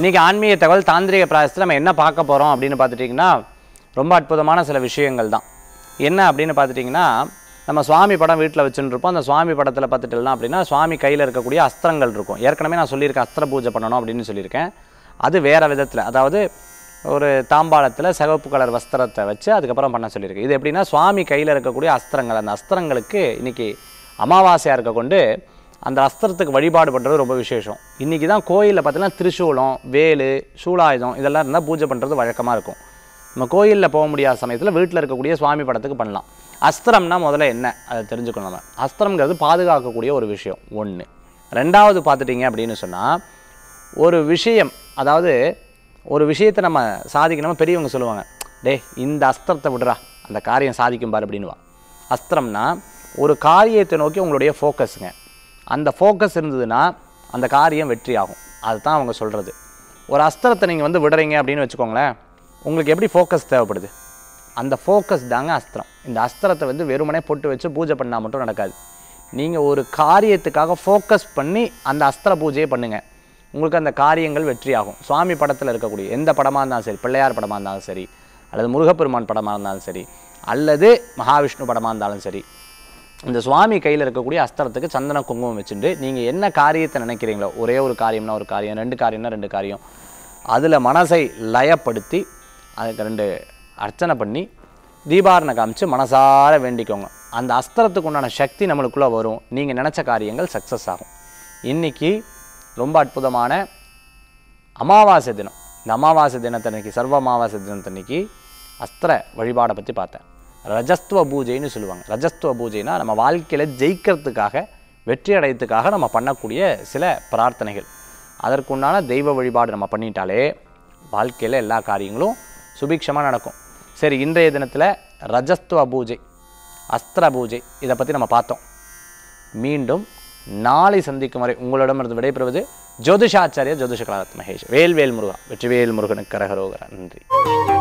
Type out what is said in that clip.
இன்றைக்கி ஆன்மீக தகவல் தாந்திரிக பிராயசத்தில் நம்ம என்ன பார்க்க போகிறோம் அப்படின்னு பார்த்துட்டிங்கன்னா ரொம்ப அற்புதமான சில விஷயங்கள் தான் என்ன அப்படின்னு பார்த்துட்டிங்கன்னா நம்ம சுவாமி படம் வீட்டில் இருப்போம் அந்த சுவாமி படத்தில் பார்த்துட்டுலாம் அப்படின்னா சுவாமி கையில் இருக்கக்கூடிய அஸ்திரங்கள் இருக்கும் ஏற்கனவே நான் சொல்லியிருக்கேன் அஸ்திர பூஜை பண்ணணும் அப்படின்னு சொல்லியிருக்கேன் அது வேறு விதத்தில் அதாவது ஒரு தாம்பாளத்தில் சிவப்பு கலர் வஸ்திரத்தை வச்சு அதுக்கப்புறம் பண்ண சொல்லியிருக்கேன் இது எப்படின்னா சுவாமி கையில் இருக்கக்கூடிய அஸ்திரங்கள் அந்த அஸ்திரங்களுக்கு இன்றைக்கி அமாவாசையாக இருக்க கொண்டு அந்த அஸ்திரத்துக்கு வழிபாடு பண்ணுறது ரொம்ப விசேஷம் இன்றைக்கி தான் கோயிலில் பார்த்தீங்கன்னா திரிசூலம் வேலு சூலாயுதம் இதெல்லாம் இருந்தால் பூஜை பண்ணுறது வழக்கமாக இருக்கும் நம்ம கோயிலில் போக முடியாத சமயத்தில் வீட்டில் இருக்கக்கூடிய சுவாமி படத்துக்கு பண்ணலாம் அஸ்திரம்னா முதல்ல என்ன அதை தெரிஞ்சுக்கணும் நம்ம அஸ்திரம்ங்கிறது பாதுகாக்கக்கூடிய ஒரு விஷயம் ஒன்று ரெண்டாவது பார்த்துட்டிங்க அப்படின்னு சொன்னால் ஒரு விஷயம் அதாவது ஒரு விஷயத்தை நம்ம சாதிக்கணுமா பெரியவங்க சொல்லுவாங்க டே இந்த அஸ்திரத்தை விடுறா அந்த காரியம் சாதிக்கும் பார் அப்படின்வா அஸ்திரம்னா ஒரு காரியத்தை நோக்கி உங்களுடைய ஃபோக்கஸுங்க அந்த ஃபோக்கஸ் இருந்ததுன்னா அந்த காரியம் வெற்றி ஆகும் அதுதான் அவங்க சொல்கிறது ஒரு அஸ்திரத்தை நீங்கள் வந்து விடுறீங்க அப்படின்னு வச்சுக்கோங்களேன் உங்களுக்கு எப்படி ஃபோக்கஸ் தேவைப்படுது அந்த ஃபோக்கஸ் தாங்க அஸ்திரம் இந்த அஸ்திரத்தை வந்து வெறுமனே போட்டு வச்சு பூஜை பண்ணால் மட்டும் நடக்காது நீங்கள் ஒரு காரியத்துக்காக ஃபோக்கஸ் பண்ணி அந்த அஸ்திர பூஜையை பண்ணுங்கள் உங்களுக்கு அந்த காரியங்கள் வெற்றியாகும் சுவாமி படத்தில் இருக்கக்கூடிய எந்த படமாக இருந்தாலும் சரி பிள்ளையார் படமாக இருந்தாலும் சரி அல்லது முருகப்பெருமான் படமாக இருந்தாலும் சரி அல்லது மகாவிஷ்ணு படமாக இருந்தாலும் சரி இந்த சுவாமி கையில் இருக்கக்கூடிய அஸ்தரத்துக்கு சந்தன குங்குமம் வச்சுட்டு நீங்கள் என்ன காரியத்தை நினைக்கிறீங்களோ ஒரே ஒரு காரியம்னா ஒரு காரியம் ரெண்டு காரியம்னா ரெண்டு காரியம் அதில் மனசை லயப்படுத்தி அதுக்கு ரெண்டு அர்ச்சனை பண்ணி தீபாரணை காமிச்சு மனசார வேண்டிக்கோங்க அந்த அஸ்திரத்துக்கு உண்டான சக்தி நம்மளுக்குள்ளே வரும் நீங்கள் நினச்ச காரியங்கள் சக்ஸஸ் ஆகும் இன்றைக்கி ரொம்ப அற்புதமான அமாவாசை தினம் இந்த அமாவாசை தினத்தன்னைக்கு சர்வ அமாவாசை தினத்தன்னைக்கு அஸ்திர வழிபாடை பற்றி பார்த்தேன் ரஜஸ்துவ பூஜைன்னு சொல்லுவாங்க ரஜஸ்துவ பூஜைனா நம்ம வாழ்க்கையில் ஜெயிக்கிறதுக்காக வெற்றி அடையத்துக்காக நம்ம பண்ணக்கூடிய சில பிரார்த்தனைகள் அதற்குண்டான தெய்வ வழிபாடு நம்ம பண்ணிட்டாலே வாழ்க்கையில் எல்லா காரியங்களும் சுபிக்ஷமாக நடக்கும் சரி இன்றைய தினத்தில் ரஜஸ்துவ பூஜை அஸ்திர பூஜை இதை பற்றி நம்ம பார்த்தோம் மீண்டும் நாளை சந்திக்கும் வரை உங்களிடமிருந்து விடைபெறுவது ஜோதிஷாச்சாரிய ஜோதிஷ கலாரத் மகேஷ் வேல்வேல் முருகா வெற்றிவேல் முருகனுக்கு கரகரோகர நன்றி